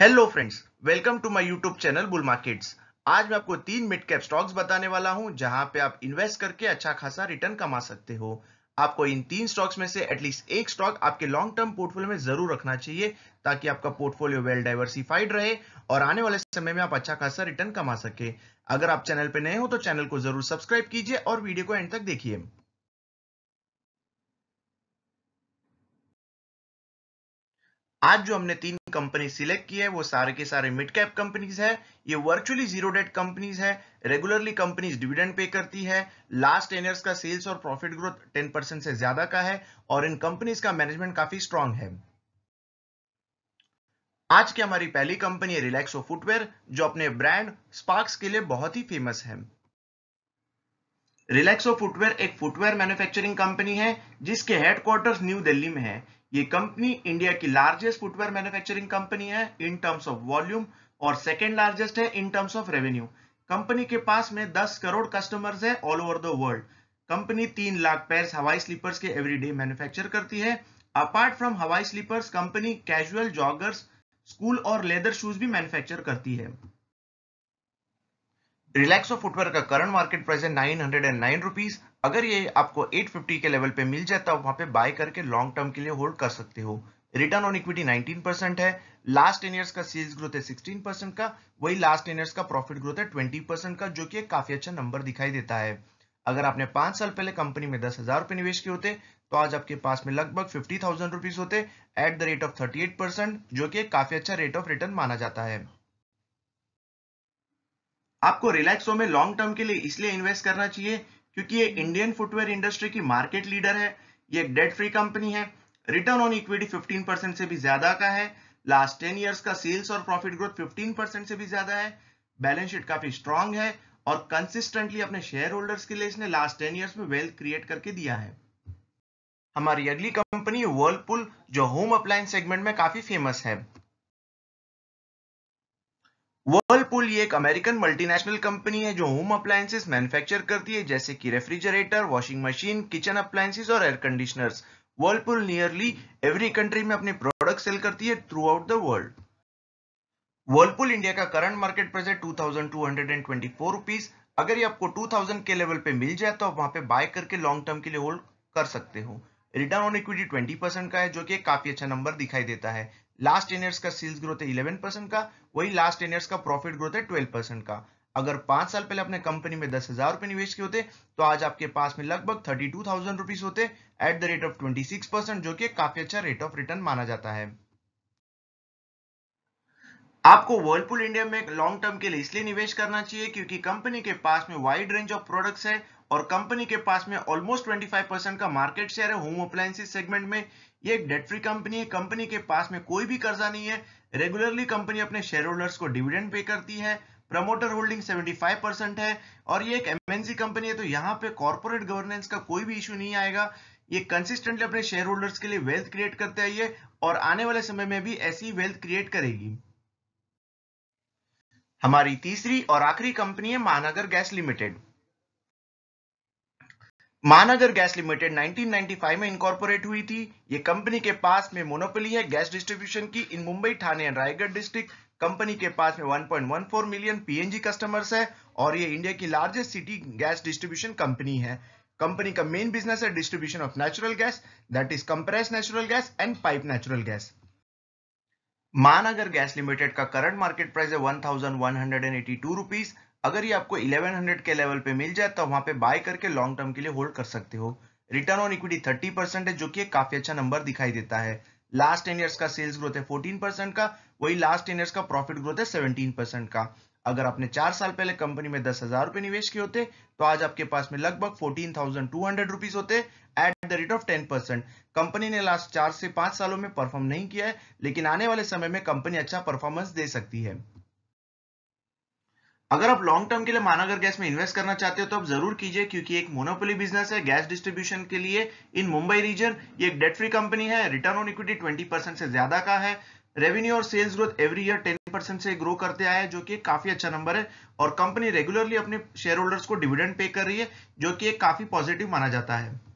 hello friends welcome to my YouTube channel bull markets आज मैं आपको तीन मिड कैप स्टॉक्स बताने वाला हूं जहां पे आप इन्वेस्ट करके अच्छा खासा रिटर्न कमा सकते हो आपको इन तीन स्टॉक्स में से एटलीस्ट एक स्टॉक आपके लॉन्ग टर्म पोर्टफोलियो में जरूर रखना चाहिए ताकि आपका पोर्टफोलियो वेल डाइवर्सिफाइड रहे और आने वाले समय में आप अच्छा खासा रिटर्न कमा सके अगर आप चैनल पर नए हो तो चैनल को जरूर सब्सक्राइब कीजिए और वीडियो को एंड तक देखिए आज जो हमने तीन कंपनी सिलेक्ट की है वो सारे के सारे मिड कैप कंपनीज है ये वर्चुअली जीरो डेट कंपनीज है रेगुलरली कंपनीज डिविडेंड पे करती है लास्ट टेन ईयर्स का सेल्स और प्रॉफिट ग्रोथ टेन परसेंट से ज्यादा का है और इन कंपनीज का मैनेजमेंट काफी स्ट्रांग है आज की हमारी पहली कंपनी है रिलैक्सो फुटवेयर जो अपने ब्रांड स्पार्क्स के लिए बहुत ही फेमस है रिलैक्सो फुटवेयर एक फुटवेयर मैन्युफैक्चरिंग कंपनी है जिसके हेडक्वार्टर न्यू दिल्ली में है ये कंपनी इंडिया की लार्जेस्ट फुटवेयर मैन्युफैक्चरिंग कंपनी है इन टर्म्स ऑफ वॉल्यूम और सेकेंड लार्जेस्ट है in terms of revenue company के पास में 10 करोड़ कस्टमर्स है all over the world company तीन लाख पैर हवाई स्लीपर्स के एवरीडे मैन्युफैक्चर करती है apart from Hawaii slippers company casual joggers school और लेदर शूज भी मैन्युफैक्चर करती है रिलैक्सो फुटवेयर का करंट मार्केट प्राइस है nine hundred and nine rupees अगर ये आपको एट फिफ्टी के लेवल पे मिल जाए तो आप वहां पे बाय करके लॉन्ग टर्म के लिए होल्ड कर सकते हो रिटर्न ऑन इक्विटी 19 परसेंट है लास्ट टेन ईयर्स का सेल्स ग्रोथ है 16 परसेंट का वही लास्ट टेन ईयर्स का प्रॉफिट ग्रोथ है 20 परसेंट का जो कि काफी अच्छा नंबर दिखाई देता है अगर आपने पांच साल पहले कंपनी में दस हजार रुपए निवेश किए होते तो आज आपके पास में लगभग फिफ्टी थाउजेंड रुपीज होते at the rate of thirty eight percent जो कि काफी अच्छा रेट ऑफ रिटर्न माना जाता है आपको रिलैक्सो में लॉन्ग टर्म के लिए इसलिए इन्वेस्ट करना चाहिए क्योंकि ये इंडियन फुटवेयर इंडस्ट्री की मार्केट लीडर है ये डेट फ्री कंपनी है रिटर्न ऑन इक्विटी 15 परसेंट से भी ज्यादा का है लास्ट 10 इयर्स का सेल्स और प्रॉफिट ग्रोथ 15 परसेंट से भी ज्यादा है बैलेंस शीट काफी स्ट्रांग है और कंसिस्टेंटली अपने शेयर होल्डर्स के लिए इसने लास्ट 10 इयर्स में वेल्थ क्रिएट करके दिया है हमारी अगली कंपनी वर्लपुल जो होम अप्लायंस सेगमेंट में काफी फेमस है वर्लपूल ये एक अमेरिकन मल्टीनेशनल कंपनी है जो होम अप्लायंसेस मैन्युफैक्चर करती है जैसे कि refrigerator washing machine kitchen appliances और air conditioners Whirlpool nearly every country में अपने प्रोडक्ट सेल करती है throughout the world Whirlpool India का करंट मार्केट प्राइस है two thousand two hundred and twenty four rupees अगर ये आपको टू थाउजेंड के लेवल पे मिल जाए तो आप वहां पे बाय करके लॉन्ग टर्म के लिए होल्ड कर सकते हो return on equity twenty percent का है जो कि काफी अच्छा नंबर दिखाई देता है लास्ट टेन ईयर्स का सेल्स ग्रोथ है इलेवन परसेंट का वही लास्ट टेन ईयर्स का प्रॉफिट ग्रोथ है ट्वेल्व परसेंट का अगर पांच साल पहले अपने कंपनी में दस हजार रुपए निवेश किए होते तो आज आपके पास में लगभग थर्टी टू थाउजेंड रुपीज होते at the rate of twenty six percent जो कि काफी अच्छा रेट ऑफ रिटर्न माना जाता है आपको वर्लपूल इंडिया में लॉन्ग टर्म के लिए इसलिए निवेश करना चाहिए क्योंकि कंपनी के पास में वाइड रेंज ऑफ प्रोडक्ट्स है और कंपनी के पास में ऑलमोस्ट 25 परसेंट का मार्केट शेयर है होम अप्लायंसेज सेगमेंट में ये एक डेट फ्री कंपनी है कंपनी के पास में कोई भी कर्जा नहीं है रेगुलरली कंपनी अपने शेयर होल्डर्स को डिविडेंड पे करती है प्रमोटर होल्डिंग 75 परसेंट है और ये एक एमएनसी कंपनी है तो यहाँ पे कॉर्पोरेट गवर्नेंस का कोई भी इश्यू नहीं आएगा ये कंसिस्टेंटली अपने शेयर होल्डर्स के लिए वेल्थ क्रिएट करते आइए और आने वाले समय में भी ऐसी वेल्थ क्रिएट करेगी हमारी तीसरी और आखिरी कंपनी है Mahanagar gas limited Mahanagar gas limited 1995 में इंकॉर्पोरेट हुई थी ये कंपनी के पास में मोनोपोली है गैस डिस्ट्रीब्यूशन की in Mumbai Thane and Raigad district company के पास में 1.14 मिलियन पीएनजी कस्टमर्स है और ये इंडिया की largest city gas distribution company है कंपनी का मेन बिजनेस है distribution of natural gas that is compress natural gas and pipe natural gas Mahanagar gas limited का करंट मार्केट प्राइस है one thousand one hundred and eighty two rupees अगर ये आपको 1100 के level पे मिल जाए तो वहां पे बाय करके लॉन्ग टर्म के लिए होल्ड कर सकते हो रिटर्न ऑन इक्विटी 30 परसेंट है जो कि काफी अच्छा नंबर दिखाई देता है लास्ट टेन ईयर्स का सेल्स ग्रोथ है 14 परसेंट का वही लास्ट टेन ईयर्स का प्रॉफिट ग्रोथ है सेवनटीन परसेंट का अगर आपने चार साल पहले कंपनी में दस हजार रुपए निवेश किए होते तो आज आपके पास में लगभग fourteen thousand two hundred rupees होते at the rate of ten percent company ने लास्ट चार से पांच सालों में परफॉर्म नहीं किया है लेकिन आने वाले समय में कंपनी अच्छा परफॉर्मेंस दे सकती है अगर आप लॉन्ग टर्म के लिए मानागर गैस में इन्वेस्ट करना चाहते हो तो आप जरूर कीजिए क्योंकि एक मोनोपोली बिजनेस है गैस डिस्ट्रीब्यूशन के लिए इन मुंबई रीजन ये एक डेट फ्री कंपनी है रिटर्न ऑन इक्विटी 20 परसेंट से ज्यादा का है रेवेन्यू और sales growth every year 10 percent से ग्रो करते आया है जो कि काफी अच्छा नंबर है और कंपनी रेगुलरली अपने शेयर होल्डर्स को डिविडेंड पे कर रही है जो कि एक काफी पॉजिटिव माना जाता है